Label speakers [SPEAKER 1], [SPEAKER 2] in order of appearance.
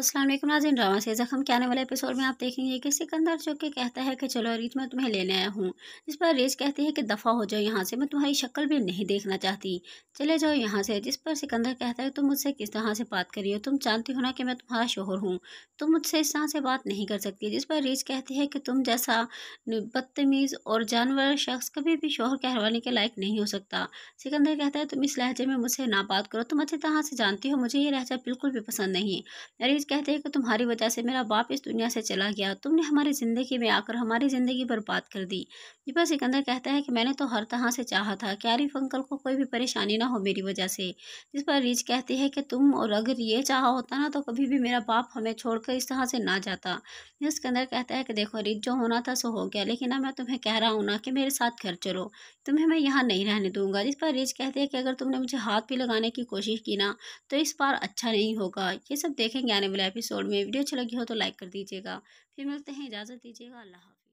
[SPEAKER 1] अस्सलाम वालेकुम नाजिन ड्रामा से जख्म के आने वाले एपिसोड में आप देखेंगे कि सिकंदर जो कि कहता है कि चलो रीत मैं तुम्हें लेने आया हूँ जिस पर रेस कहती है कि दफ़ा हो जाओ यहाँ से मैं तुम्हारी शक्ल भी नहीं देखना चाहती चले जाओ यहाँ से जिस पर सिकंदर कहता है तुम मुझसे किस तरह से बात करिए तुम जानती हो ना कि मैं तुम्हारा शोहर हूँ तुम मुझसे इस तरह से बात नहीं कर सकती जिस पर रेस कहती है कि तुम जैसा बदतमीज़ और जानवर शख्स कभी भी शोहर कहरवाने के लायक नहीं हो सकता सिकंदर कहता है तुम इस लहजे में मुझसे ना बात करो तुम अच्छी तरह से जानती हो मुझे ये लहजा बिल्कुल भी पसंद नहीं रेज कहते हैं कि तुम्हारी वजह से मेरा बाप इस दुनिया से चला गया तुमने हमारी ज़िंदगी में आकर हमारी ज़िंदगी बर्बाद कर दी जिपा सिकंदर कहता है कि मैंने तो हर तरह से चाहा था कि आरिफ अंकल को कोई भी परेशानी ना हो मेरी वजह से जिस पर रीच कहती है कि तुम और अगर ये चाह होता ना तो कभी भी मेरा बाप हमें छोड़कर इस तरह से ना जाता सिकंदर कहता है कि देखो रीच जो होना था सो हो गया लेकिन अब मैं तुम्हें कह रहा हूँ ना कि मेरे साथ घर चलो तुम्हें मैं यहाँ नहीं रहने दूंगा जिस पर रीच कहते हैं कि अगर तुमने मुझे हाथ भी लगाने की कोशिश की ना तो इस बार अच्छा नहीं होगा ये सब देखेंगे आने वाला एपिसोड में वीडियो अच्छा लगी हो तो लाइक कर दीजिएगा फिर मिलते हैं इजाज़त दीजिएगा अल्लाह हाफि